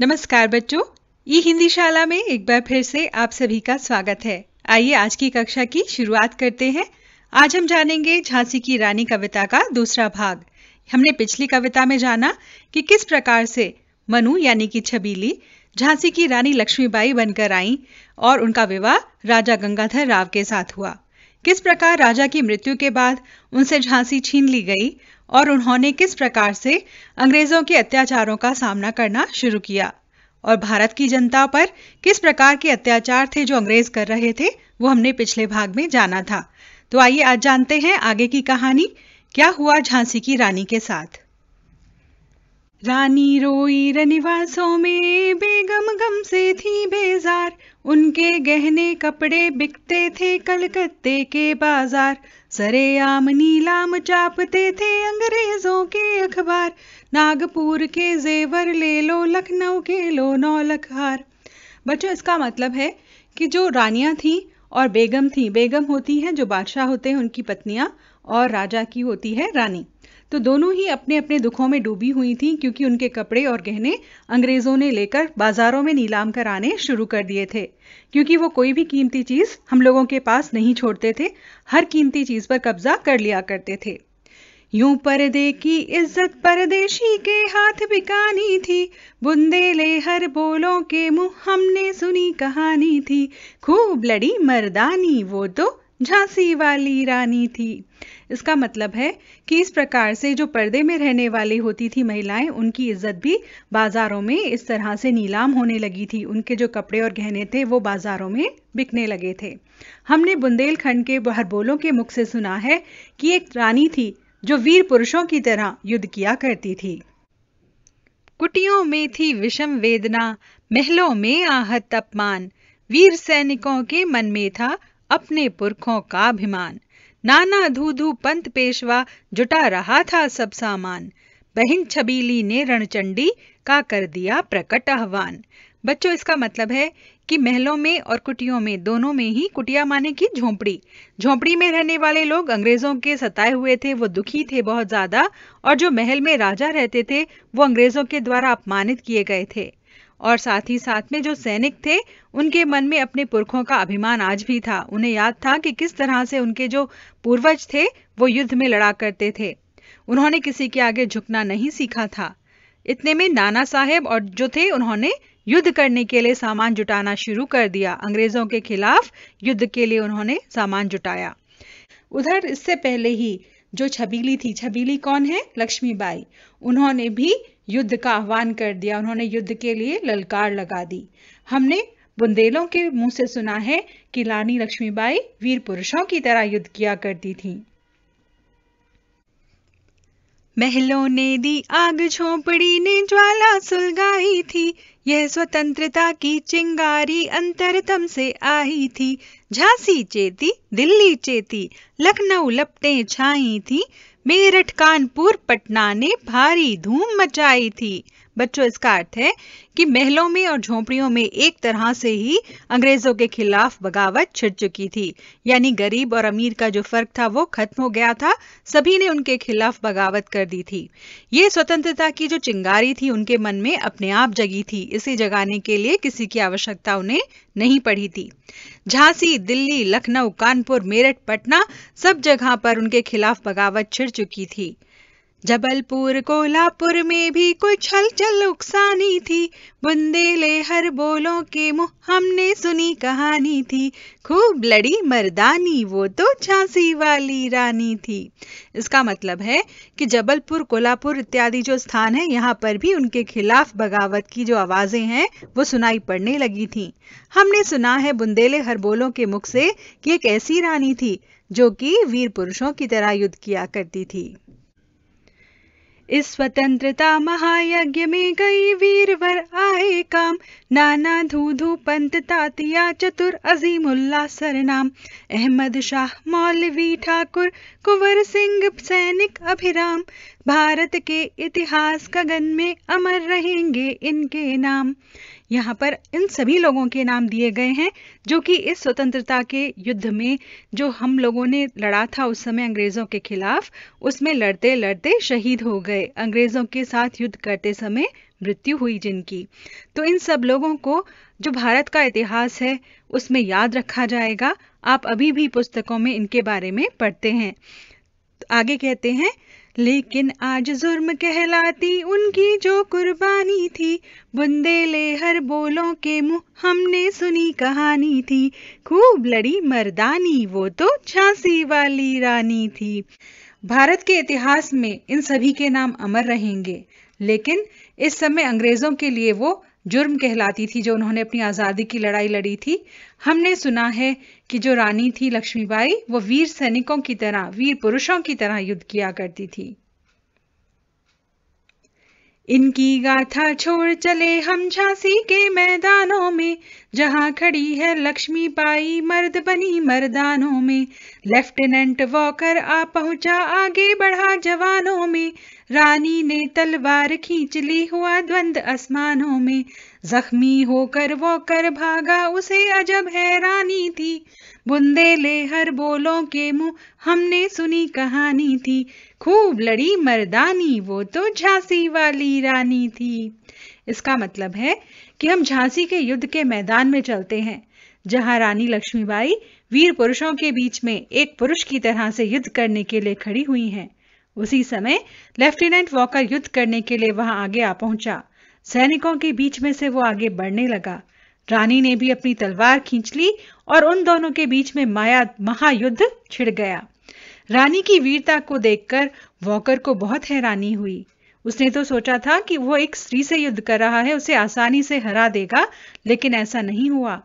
नमस्कार बच्चों ई हिंदी शाला में एक बार फिर से आप सभी का स्वागत है आइए आज की कक्षा की शुरुआत करते हैं आज हम जानेंगे झांसी की रानी कविता का दूसरा भाग हमने पिछली कविता में जाना कि किस प्रकार से मनु यानी कि छबीली झांसी की रानी लक्ष्मीबाई बनकर आई और उनका विवाह राजा गंगाधर राव के साथ हुआ किस प्रकार राजा की मृत्यु के बाद उनसे झांसी छीन ली गई और उन्होंने किस प्रकार से अंग्रेजों के अत्याचारों का सामना करना शुरू किया और भारत की जनता पर किस प्रकार के अत्याचार थे जो अंग्रेज कर रहे थे वो हमने पिछले भाग में जाना था तो आइए आज जानते हैं आगे की कहानी क्या हुआ झांसी की रानी के साथ रानी रोई रनिवासों में बेगम गम से थी बेजार उनके गहने कपड़े बिकते थे कलकत्ते के बाजार सरेआम नीलाम चापते थे अंग्रेजों के अखबार नागपुर के जेवर ले लो लखनऊ के लो लखार बच्चों इसका मतलब है कि जो रानियां थीं और बेगम थीं बेगम होती हैं जो बादशाह होते हैं उनकी पत्नियां और राजा की होती है रानी तो दोनों ही अपने अपने दुखों में डूबी हुई थीं क्योंकि उनके कपड़े और गहने अंग्रेज़ों ने लेकर बाज़ारों में नीलाम कराने शुरू कर दिए थे क्योंकि वो कोई भी कीमती चीज़ हम लोगों के पास नहीं छोड़ते थे हर कीमती चीज़ पर कब्जा कर लिया करते थे यूं परदे की इज्जत परदेशी के हाथ बिकानी थी बुंदेले हर बोलों के मुंह हमने सुनी कहानी थी खूब लड़ी मर्दानी वो तो झांसी वाली रानी थी इसका मतलब है कि इस प्रकार से जो पर्दे में रहने वाली होती थी महिलाएं उनकी इज्जत भी बाजारों में इस तरह से नीलाम होने लगी थी उनके जो कपड़े और गहने थे वो बाजारों में बिकने लगे थे हमने बुंदेलखंड के बहरबोलों के मुख से सुना है कि एक रानी थी जो वीर पुरुषों की तरह युद्ध किया करती थी कुटियों में थी विषम वेदना महलों में आहत अपमान वीर सैनिकों के मन में था अपने पुरखों का अभिमान नाना धूधू पंत पेशवा जुटा रहा था सब सामान बहिन छबीली ने रणचंडी का कर दिया प्रकट आह्वान बच्चों इसका मतलब है कि महलों में और कुटियों में दोनों में ही कुटिया माने की झोंपड़ी झोंपड़ी में रहने वाले लोग अंग्रेजों के सताए हुए थे वो दुखी थे बहुत ज्यादा और जो महल में राजा रहते थे वो अंग्रेजों के द्वारा अपमानित किए गए थे और साथ ही साथ में जो सैनिक थे उनके मन में अपने पुरखों का अभिमान आज भी था उन्हें याद था कि किस तरह से उनके जो पूर्वज थे वो युद्ध में लड़ा करते थे उन्होंने किसी के आगे झुकना नहीं सीखा था इतने में नाना साहेब और जो थे उन्होंने युद्ध करने के लिए सामान जुटाना शुरू कर दिया अंग्रेजों के खिलाफ युद्ध के लिए उन्होंने सामान जुटाया उधर इससे पहले ही जो छबीली थी छबीली कौन है लक्ष्मीबाई उन्होंने भी युद्ध का आह्वान कर दिया उन्होंने युद्ध के लिए ललकार लगा दी हमने बुंदेलों के मुंह से सुना है कि रानी लक्ष्मीबाई वीर पुरुषों की तरह युद्ध किया करती थी महलों ने दी आग झोपड़ी ने ज्वाला सुलगाई थी यह स्वतंत्रता की चिंगारी अंतरतम से आई थी झांसी चेती दिल्ली चेती लखनऊ लपटे छाई थी मेरठ कानपुर पटना ने भारी धूम मचाई थी बच्चों इसका अर्थ है कि महलों में और झोपड़ियों में एक तरह से ही अंग्रेजों के खिलाफ बगावत छिड़ चुकी थी यानी गरीब और अमीर का जो फर्क था वो खत्म हो गया था सभी ने उनके खिलाफ बगावत कर दी थी ये स्वतंत्रता की जो चिंगारी थी उनके मन में अपने आप जगी थी इसे जगाने के लिए किसी की आवश्यकता उन्हें नहीं पड़ी थी झांसी दिल्ली लखनऊ कानपुर मेरठ पटना सब जगह पर उनके खिलाफ बगावत छिड़ चुकी थी जबलपुर कोल्हापुर में भी कुछ हलचल उकसानी थी बुंदेले हर बोलों के मुँह हमने सुनी कहानी थी खूब लड़ी मर्दानी वो तो झांसी वाली रानी थी इसका मतलब है कि जबलपुर कोल्हापुर इत्यादि जो स्थान है यहाँ पर भी उनके खिलाफ बगावत की जो आवाज़ें हैं वो सुनाई पड़ने लगी थी हमने सुना है बुंदेले हर बोलों के मुख से कि एक ऐसी रानी थी जो कि वीर पुरुषों की तरह युद्ध किया करती थी इस स्वतंत्रता महायज्ञ में गई वीरवर आए काम नाना धू धू पंत तातिया चतुर अजीमुल्ला सरनाम अहमद शाह मौलवी ठाकुर कुंवर सिंह सैनिक अभिराम भारत के इतिहास कगन में अमर रहेंगे इनके नाम यहाँ पर इन सभी लोगों के नाम दिए गए हैं जो कि इस स्वतंत्रता के युद्ध में जो हम लोगों ने लड़ा था उस समय अंग्रेज़ों के खिलाफ उसमें लड़ते लड़ते शहीद हो गए अंग्रेज़ों के साथ युद्ध करते समय मृत्यु हुई जिनकी तो इन सब लोगों को जो भारत का इतिहास है उसमें याद रखा जाएगा आप अभी भी पुस्तकों में इनके बारे में पढ़ते हैं आगे कहते हैं लेकिन आज जुर्म कहलाती उनकी जो कुर्बानी थी बुंदेले हर बोलों के मुंह हमने सुनी कहानी थी खूब लड़ी मर्दानी वो तो झांसी वाली रानी थी भारत के इतिहास में इन सभी के नाम अमर रहेंगे लेकिन इस समय अंग्रेजों के लिए वो जुर्म कहलाती थी जो उन्होंने अपनी आज़ादी की लड़ाई लड़ी थी हमने सुना है कि जो रानी थी लक्ष्मीबाई वो वीर सैनिकों की तरह वीर पुरुषों की तरह युद्ध किया करती थी इनकी गाथा छोड़ चले हम झांसी के मैदानों में जहां खड़ी है लक्ष्मी बाई मर्द बनी मर्दानों में लेफ्टिनेंट वॉकर आ पहुंचा आगे बढ़ा जवानों में रानी ने तलवार खींच ली हुआ द्वंद आसमानों में जख्मी होकर वो कर भागा उसे अजब हैरानी थी ले हर बोलों के मुंह हमने सुनी कहानी थी खूब लड़ी मर्दानी वो तो झांसी वाली रानी थी इसका मतलब है कि हम झांसी के युद्ध के मैदान में चलते हैं जहां रानी लक्ष्मीबाई वीर पुरुषों के बीच में एक पुरुष की तरह से युद्ध करने के लिए खड़ी हुई हैं उसी समय लेफ्टिनेंट वॉकर युद्ध करने के लिए वहां आगे आ पहुंचा सैनिकों के बीच में से वो आगे बढ़ने लगा रानी ने भी अपनी तलवार खींच ली और उन दोनों के बीच में माया महायुद्ध छिड़ गया रानी की वीरता को देखकर वॉकर को बहुत हैरानी हुई उसने तो सोचा था कि वो एक स्त्री से युद्ध कर रहा है उसे आसानी से हरा देगा लेकिन ऐसा नहीं हुआ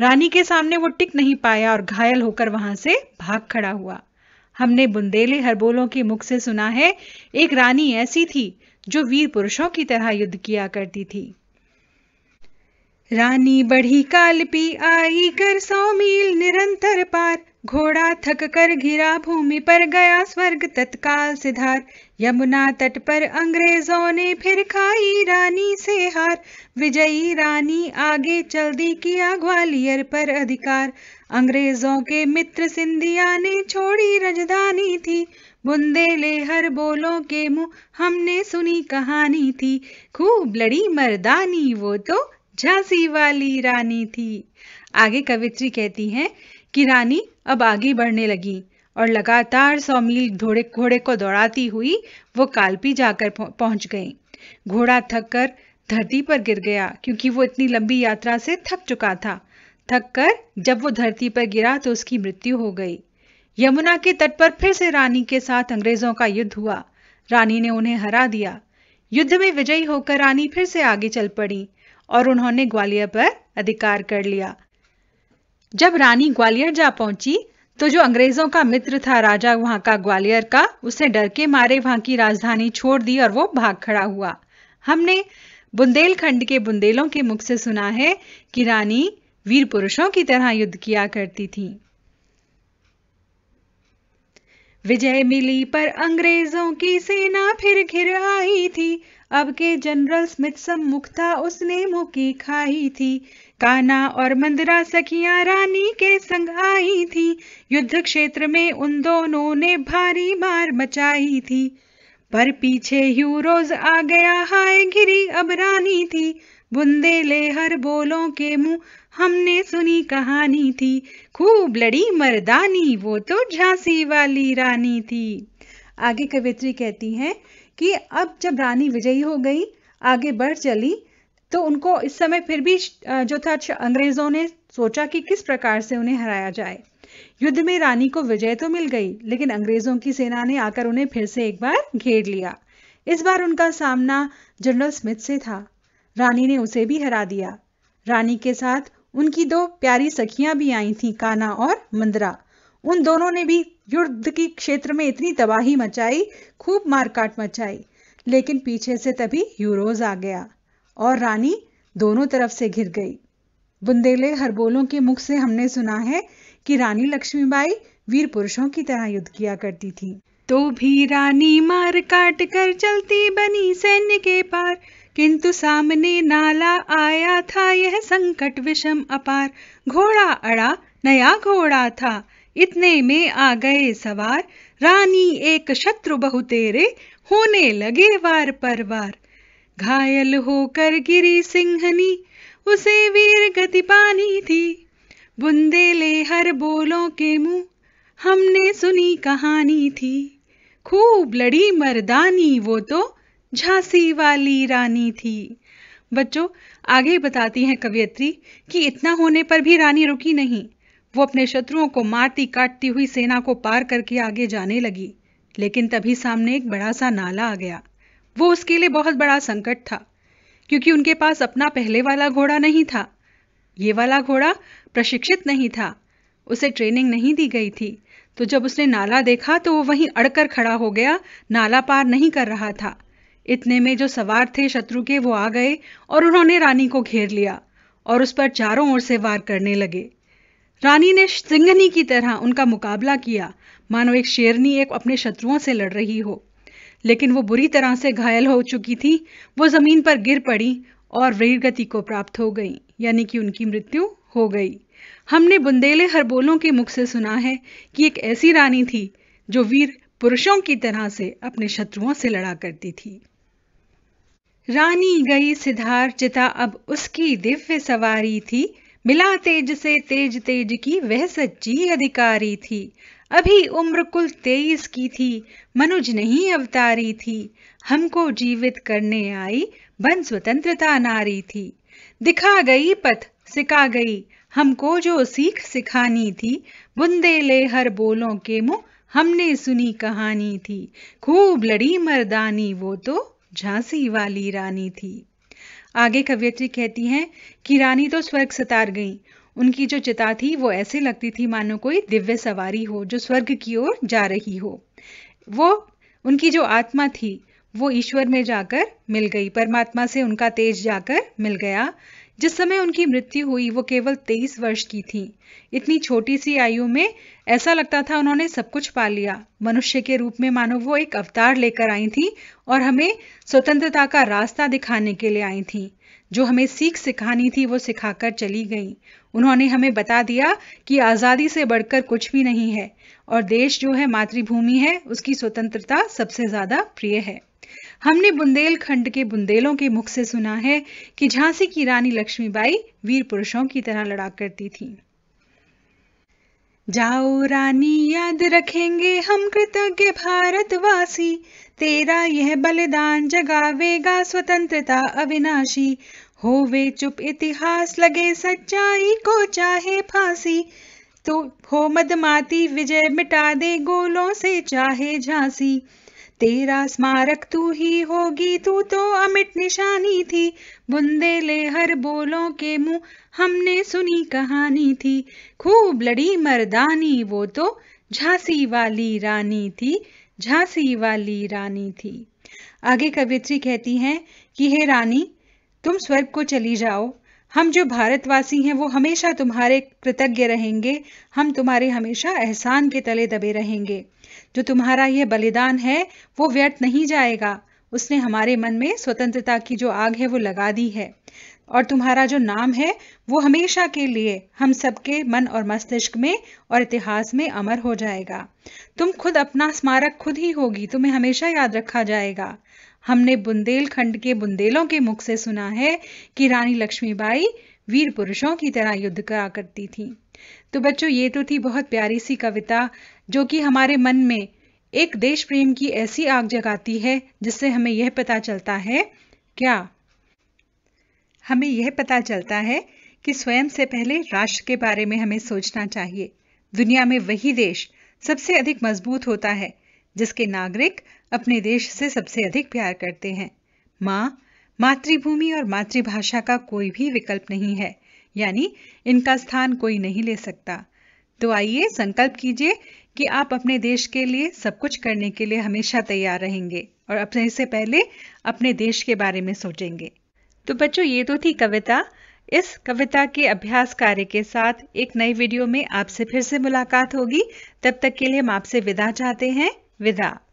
रानी के सामने वो टिक नहीं पाया और घायल होकर वहां से भाग खड़ा हुआ हमने बुंदेले हरबोलों के मुख से सुना है एक रानी ऐसी थी जो वीर पुरुषों की तरह युद्ध किया करती थी रानी बढ़ी काल पी आई कर सौ मील निरंतर पार घोड़ा थक कर घिरा भूमि पर गया स्वर्ग तत्काल सिधार यमुना तट पर अंग्रेजों ने फिर खाई रानी से हार विजयी रानी आगे चल दी किया ग्वालियर पर अधिकार अंग्रेजों के मित्र सिंधिया ने छोड़ी रजदानी थी बुंदेले हर बोलों के मुंह हमने सुनी कहानी थी खूब लड़ी मर्दानी वो तो झांसी वाली रानी थी आगे कवित्री कहती है कि रानी अब आगे बढ़ने लगी और लगातार सौ मील घोड़े घोड़े को दौड़ाती हुई वो कालपी जाकर पहुंच गई घोड़ा थक कर धरती पर गिर गया क्योंकि वो इतनी लंबी यात्रा से थक चुका था थककर जब वो धरती पर गिरा तो उसकी मृत्यु हो गई यमुना के तट पर फिर से रानी के साथ अंग्रेजों का युद्ध हुआ रानी ने उन्हें हरा दिया युद्ध में विजयी होकर रानी फिर से आगे चल पड़ी और उन्होंने ग्वालियर पर अधिकार कर लिया जब रानी ग्वालियर जा पहुंची तो जो अंग्रेजों का मित्र था राजा वहां का ग्वालियर का उसने डर के मारे वहां की राजधानी छोड़ दी और वो भाग खड़ा हुआ हमने बुंदेलखंड के बुंदेलों के मुख से सुना है कि रानी वीर पुरुषों की तरह युद्ध किया करती थी विजय मिली पर अंग्रेजों की सेना फिर घिर आई थी अब के जनरल स्मिथ सम्मुखता उसने मुकी खाई थी काना और मंदरा सखियां रानी के संग आई थी युद्ध क्षेत्र में उन दोनों ने भारी मार मचाई थी पर पीछे ह्यूरोज आ गया हाय घिरी अब रानी थी बुंदे ले हर बोलों के मुंह हमने सुनी कहानी थी खूब लड़ी मर्दानी वो तो झांसी वाली रानी थी आगे कवित्री कहती हैं कि अब जब रानी विजयी हो गई आगे बढ़ चली तो उनको इस समय फिर भी जो था अंग्रेजों ने सोचा कि किस प्रकार से उन्हें हराया जाए युद्ध में रानी को विजय तो मिल गई लेकिन अंग्रेजों की सेना ने आकर उन्हें फिर से एक बार घेर लिया इस बार उनका सामना जनरल स्मिथ से था रानी ने उसे भी हरा दिया रानी के साथ उनकी दो प्यारी सखियां भी आई थीं काना और मंदरा उन दोनों ने भी युद्ध के क्षेत्र में इतनी तबाही मचाई खूब मारकाट मचाई लेकिन पीछे से तभी यूरोज आ गया और रानी दोनों तरफ से घिर गई बुंदेले हरबोलों के मुख से हमने सुना है कि रानी लक्ष्मीबाई वीर पुरुषों की तरह युद्ध किया करती थी तो भी रानी मार काट कर चलती बनी सैन्य के पार किंतु सामने नाला आया था यह संकट विषम अपार घोड़ा अड़ा नया घोड़ा था इतने में आ गए सवार रानी एक शत्रु बहुतेरे होने लगे वार पर वार घायल होकर गिरी सिंहनी उसे वीर गति पानी थी बुंदे ले हर बोलों के मुंह हमने सुनी कहानी थी खूब लड़ी मर्दानी वो तो झांसी वाली रानी थी बच्चों आगे बताती हैं कवियत्री कि इतना होने पर भी रानी रुकी नहीं वो अपने शत्रुओं को मारती काटती हुई सेना को पार करके आगे जाने लगी लेकिन तभी सामने एक बड़ा सा नाला आ गया वो उसके लिए बहुत बड़ा संकट था क्योंकि उनके पास अपना पहले वाला घोड़ा नहीं था ये वाला घोड़ा प्रशिक्षित नहीं था उसे ट्रेनिंग नहीं दी गई थी तो जब उसने नाला देखा तो वो वहीं अड़कर खड़ा हो गया नाला पार नहीं कर रहा था इतने में जो सवार थे शत्रु के वो आ गए और उन्होंने रानी को घेर लिया और उस पर चारों ओर से वार करने लगे रानी ने सिंघनी की तरह उनका मुकाबला किया मानो एक शेरनी एक अपने शत्रुओं से लड़ रही हो लेकिन वो बुरी तरह से घायल हो चुकी थी वो जमीन पर गिर पड़ी और वीर गति को प्राप्त हो गई यानी कि उनकी मृत्यु हो गई हमने बुंदेले हरबोलों के मुख से सुना है कि एक ऐसी रानी थी जो वीर पुरुषों की तरह से अपने शत्रुओं से लड़ा करती थी रानी गई सिधार चिता अब उसकी दिव्य सवारी थी मिला तेज से तेज तेज की वह सच्ची अधिकारी थी अभी उम्र कुल तेईस की थी मनुज नहीं अवतारी थी हमको जीवित करने आई बन स्वतंत्रता नारी थी दिखा गई पथ सिखा गई हमको जो सीख सिखानी थी बुंदे ले हर बोलों के मुंह हमने सुनी कहानी थी खूब लड़ी मर्दानी वो तो झांसी वाली रानी थी आगे कवियत्री कहती हैं कि रानी तो स्वर्ग सतार गई उनकी जो चिता थी वो ऐसे लगती थी मानो कोई दिव्य सवारी हो जो स्वर्ग की ओर जा रही हो वो उनकी जो आत्मा थी वो ईश्वर में जाकर मिल गई परमात्मा से उनका तेज जाकर मिल गया जिस समय उनकी मृत्यु हुई वो केवल तेईस वर्ष की थी इतनी छोटी सी आयु में ऐसा लगता था उन्होंने सब कुछ पा लिया मनुष्य के रूप में मानो वो एक अवतार लेकर आई थी और हमें स्वतंत्रता का रास्ता दिखाने के लिए आई थी जो हमें सीख सिखानी थी वो सिखाकर चली गई उन्होंने हमें बता दिया कि आज़ादी से बढ़कर कुछ भी नहीं है और देश जो है मातृभूमि है उसकी स्वतंत्रता सबसे ज़्यादा प्रिय है हमने बुंदेलखंड के बुंदेलों के मुख से सुना है कि झांसी की रानी लक्ष्मीबाई वीर पुरुषों की तरह लड़ा करती थी जाओ रानी याद रखेंगे हम कृतज्ञ भारतवासी तेरा यह बलिदान जगावेगा स्वतंत्रता अविनाशी हो वे चुप इतिहास लगे सच्चाई को चाहे फांसी तो हो मदमाती विजय मिटा दे गोलों से चाहे झांसी तेरा स्मारक तू ही होगी तू तो अमित निशानी थी बुंदेले हर बोलों के मुंह हमने सुनी कहानी थी खूब लड़ी मर्दानी वो तो झांसी वाली रानी थी झांसी वाली रानी थी आगे कवित्री कहती हैं कि हे रानी तुम स्वर्ग को चली जाओ हम जो भारतवासी हैं वो हमेशा तुम्हारे कृतज्ञ रहेंगे हम तुम्हारे हमेशा एहसान के तले दबे रहेंगे जो तुम्हारा यह बलिदान है वो व्यर्थ नहीं जाएगा उसने हमारे मन में स्वतंत्रता की जो आग है वो लगा दी है और तुम्हारा जो नाम है वो हमेशा के लिए हम सबके मन और मस्तिष्क में और इतिहास में अमर हो जाएगा तुम खुद अपना स्मारक खुद ही होगी तुम्हें हमेशा याद रखा जाएगा हमने बुंदेलखंड के बुंदेलों के मुख से सुना है कि रानी लक्ष्मीबाई वीर पुरुषों की तरह युद्ध करा करती थी तो बच्चों ये तो थी बहुत प्यारी सी कविता जो कि हमारे मन में एक देश प्रेम की ऐसी आग जगाती है जिससे हमें यह पता चलता है क्या हमें यह पता चलता है कि स्वयं से पहले राष्ट्र के बारे में हमें सोचना चाहिए दुनिया में वही देश सबसे अधिक मजबूत होता है जिसके नागरिक अपने देश से सबसे अधिक प्यार करते हैं माँ मातृभूमि और मातृभाषा का कोई भी विकल्प नहीं है यानी इनका स्थान कोई नहीं ले सकता तो आइए संकल्प कीजिए कि आप अपने देश के लिए सब कुछ करने के लिए हमेशा तैयार रहेंगे और अपने से पहले अपने देश के बारे में सोचेंगे तो बच्चों ये तो थी कविता इस कविता के अभ्यास कार्य के साथ एक नई वीडियो में आपसे फिर से मुलाकात होगी तब तक के लिए हम आपसे विदा चाहते हैं vida。